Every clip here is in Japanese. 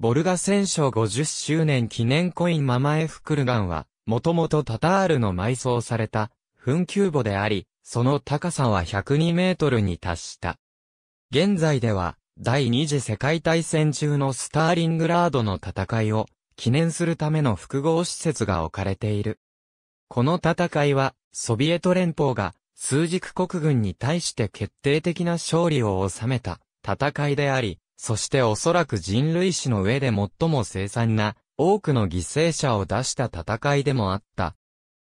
ボルガ戦勝50周年記念コインママエフクルガンは、もともとタタールの埋葬された、墳丘墓であり、その高さは102メートルに達した。現在では、第二次世界大戦中のスターリングラードの戦いを記念するための複合施設が置かれている。この戦いは、ソビエト連邦が数軸国軍に対して決定的な勝利を収めた戦いであり、そしておそらく人類史の上で最も凄惨な、多くの犠牲者を出した戦いでもあった。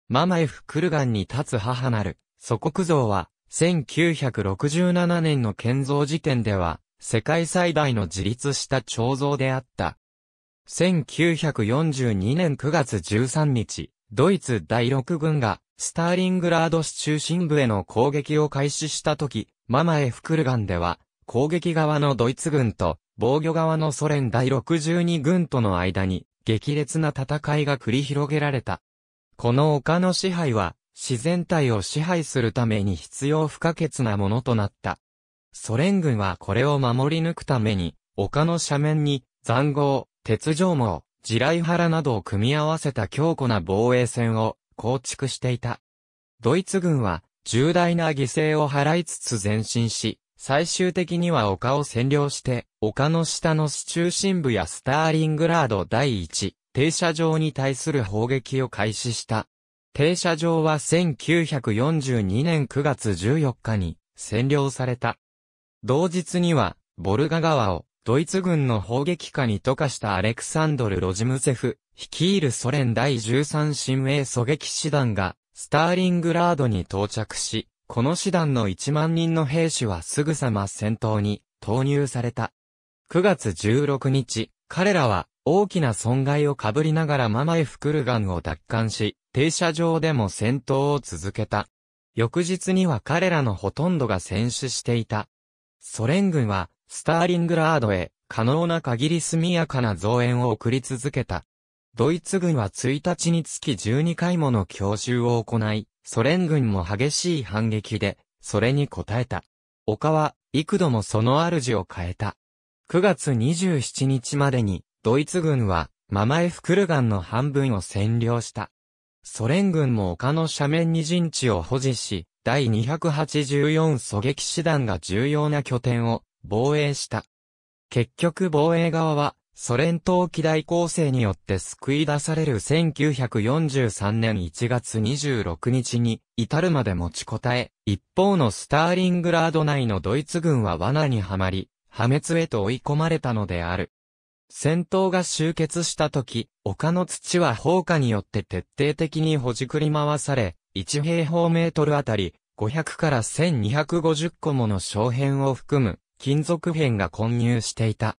ママエフ・クルガンに立つ母なる、祖国像は、1967年の建造時点では、世界最大の自立した彫像であった。1942年9月13日、ドイツ第6軍が、スターリングラード市中心部への攻撃を開始した時、ママエフ・クルガンでは、攻撃側のドイツ軍と防御側のソ連第62軍との間に激烈な戦いが繰り広げられた。この丘の支配は自然体を支配するために必要不可欠なものとなった。ソ連軍はこれを守り抜くために丘の斜面に残壕、鉄条網、地雷原などを組み合わせた強固な防衛線を構築していた。ドイツ軍は重大な犠牲を払いつつ前進し、最終的には丘を占領して、丘の下の市中心部やスターリングラード第一停車場に対する砲撃を開始した。停車場は1942年9月14日に占領された。同日には、ボルガ川をドイツ軍の砲撃下に溶化したアレクサンドル・ロジムセフ、率いるソ連第13新鋭狙撃師団が、スターリングラードに到着し、この師団の1万人の兵士はすぐさま戦闘に投入された。9月16日、彼らは大きな損害を被りながらママエフクルガンを奪還し、停車場でも戦闘を続けた。翌日には彼らのほとんどが戦死していた。ソ連軍は、スターリングラードへ、可能な限り速やかな増援を送り続けた。ドイツ軍は1日につき12回もの強襲を行い、ソ連軍も激しい反撃で、それに応えた。丘は、幾度もその主を変えた。9月27日までに、ドイツ軍は、ママエフクルガンの半分を占領した。ソ連軍も丘の斜面に陣地を保持し、第284狙撃師団が重要な拠点を防衛した。結局防衛側はソ連党機大攻勢によって救い出される1943年1月26日に至るまで持ちこたえ、一方のスターリングラード内のドイツ軍は罠にはまり、破滅へと追い込まれたのである。戦闘が終結した時、丘の土は放火によって徹底的にほじくり回され、1平方メートルあたり500から1250個もの小片を含む金属片が混入していた。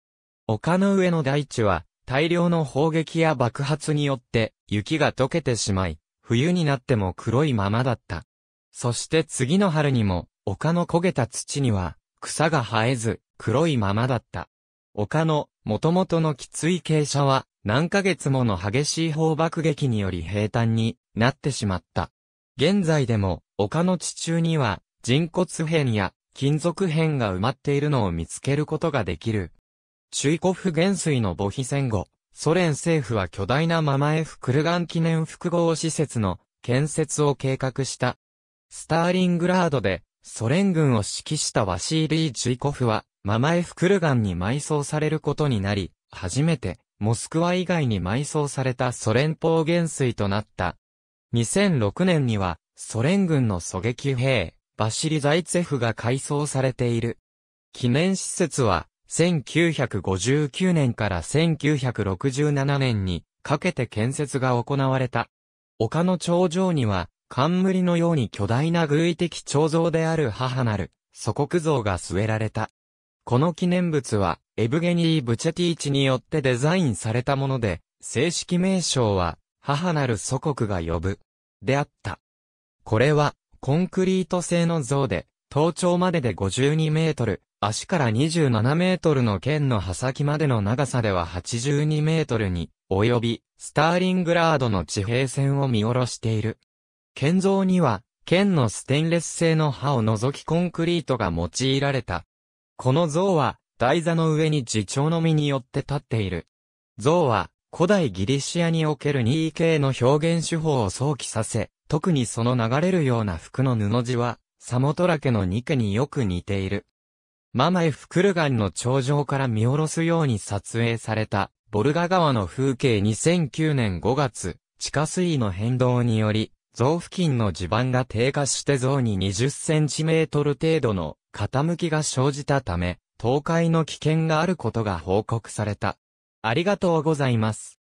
丘の上の大地は、大量の砲撃や爆発によって、雪が溶けてしまい、冬になっても黒いままだった。そして次の春にも、丘の焦げた土には、草が生えず、黒いままだった。丘の、元々のきつい傾斜は、何ヶ月もの激しい砲爆撃により平坦になってしまった。現在でも、丘の地中には、人骨片や金属片が埋まっているのを見つけることができる。チュイコフ元帥の母妃戦後、ソ連政府は巨大なママエフ・クルガン記念複合施設の建設を計画した。スターリングラードでソ連軍を指揮したワシーリー・チュイコフはママエフ・クルガンに埋葬されることになり、初めてモスクワ以外に埋葬されたソ連邦元帥となった。2006年にはソ連軍の狙撃兵、バシリ・ザイツェフが改装されている。記念施設は1959年から1967年にかけて建設が行われた。丘の頂上には、冠のように巨大な偶意的彫像である母なる祖国像が据えられた。この記念物は、エブゲニー・ブチェティーチによってデザインされたもので、正式名称は、母なる祖国が呼ぶ。であった。これは、コンクリート製の像で、頭頂までで52メートル、足から27メートルの剣の刃先までの長さでは82メートルに、及び、スターリングラードの地平線を見下ろしている。剣像には、剣のステンレス製の刃を除きコンクリートが用いられた。この像は、台座の上に自重のみによって立っている。像は、古代ギリシアにおける 2K の表現手法を想起させ、特にその流れるような服の布地は、サモトラケの2家によく似ている。ママエフクルガンの頂上から見下ろすように撮影された、ボルガ川の風景2009年5月、地下水位の変動により、像付近の地盤が低下して像に20センチメートル程度の傾きが生じたため、倒壊の危険があることが報告された。ありがとうございます。